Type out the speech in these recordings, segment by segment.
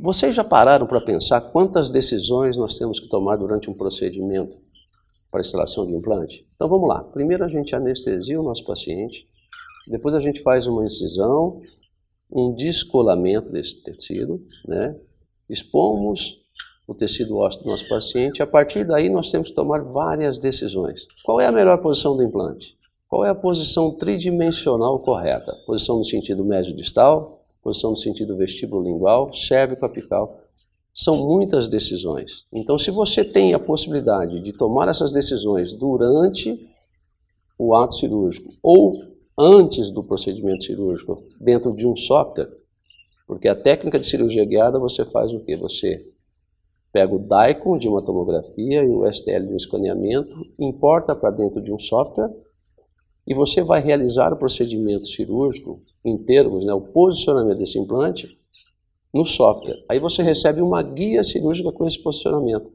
Vocês já pararam para pensar quantas decisões nós temos que tomar durante um procedimento para instalação de implante? Então vamos lá. Primeiro a gente anestesia o nosso paciente, depois a gente faz uma incisão, um descolamento desse tecido, né? Expomos o tecido ósseo do nosso paciente. A partir daí nós temos que tomar várias decisões. Qual é a melhor posição do implante? Qual é a posição tridimensional correta? Posição no sentido médio distal, posição do sentido vestíbulo lingual, cérebro apical. São muitas decisões. Então, se você tem a possibilidade de tomar essas decisões durante o ato cirúrgico ou antes do procedimento cirúrgico, dentro de um software, porque a técnica de cirurgia guiada você faz o quê? Você pega o DICOM de uma tomografia e o STL de um escaneamento, importa para dentro de um software e você vai realizar o procedimento cirúrgico em termos, né, o posicionamento desse implante no software. Aí você recebe uma guia cirúrgica com esse posicionamento.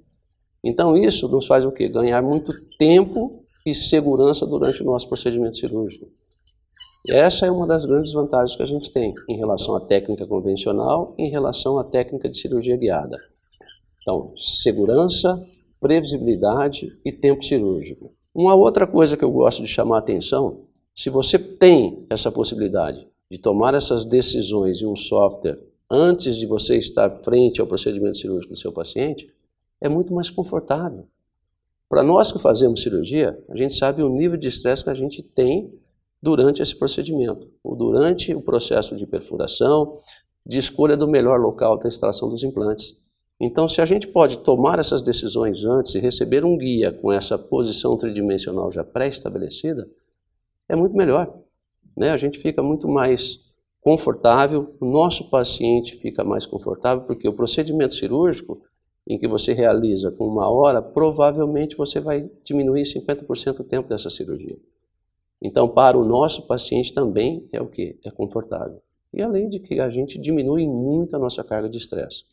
Então isso nos faz o quê? Ganhar muito tempo e segurança durante o nosso procedimento cirúrgico. essa é uma das grandes vantagens que a gente tem em relação à técnica convencional, em relação à técnica de cirurgia guiada. Então, segurança, previsibilidade e tempo cirúrgico. Uma outra coisa que eu gosto de chamar a atenção, se você tem essa possibilidade de tomar essas decisões em um software antes de você estar frente ao procedimento cirúrgico do seu paciente é muito mais confortável. Para nós que fazemos cirurgia, a gente sabe o nível de estresse que a gente tem durante esse procedimento, ou durante o processo de perfuração, de escolha do melhor local da instalação dos implantes. Então, se a gente pode tomar essas decisões antes e receber um guia com essa posição tridimensional já pré-estabelecida, é muito melhor. Né? A gente fica muito mais confortável, o nosso paciente fica mais confortável, porque o procedimento cirúrgico em que você realiza com uma hora, provavelmente você vai diminuir 50% o tempo dessa cirurgia. Então, para o nosso paciente também é o que? É confortável. E além de que a gente diminui muito a nossa carga de estresse.